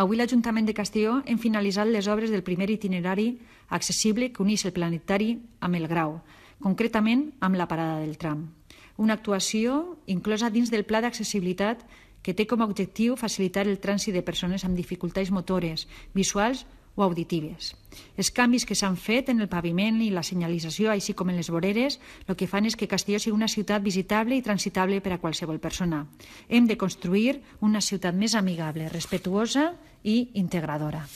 Avui l'Ajuntament de Castelló hem finalitzat les obres del primer itinerari accessible que uneix el planetari amb el grau, concretament amb la parada del tram. Una actuació inclosa dins del Pla d'accessibilitat que té com a objectiu facilitar el trànsit de persones amb dificultats motores, visuals o auditives. Els canvis que s'han fet en el paviment i la senyalització, així com en les voreres, el que fan és que Castelló sigui una ciutat visitable i transitable per a qualsevol persona. Hem de construir una ciutat més amigable, respetuosa i integradora.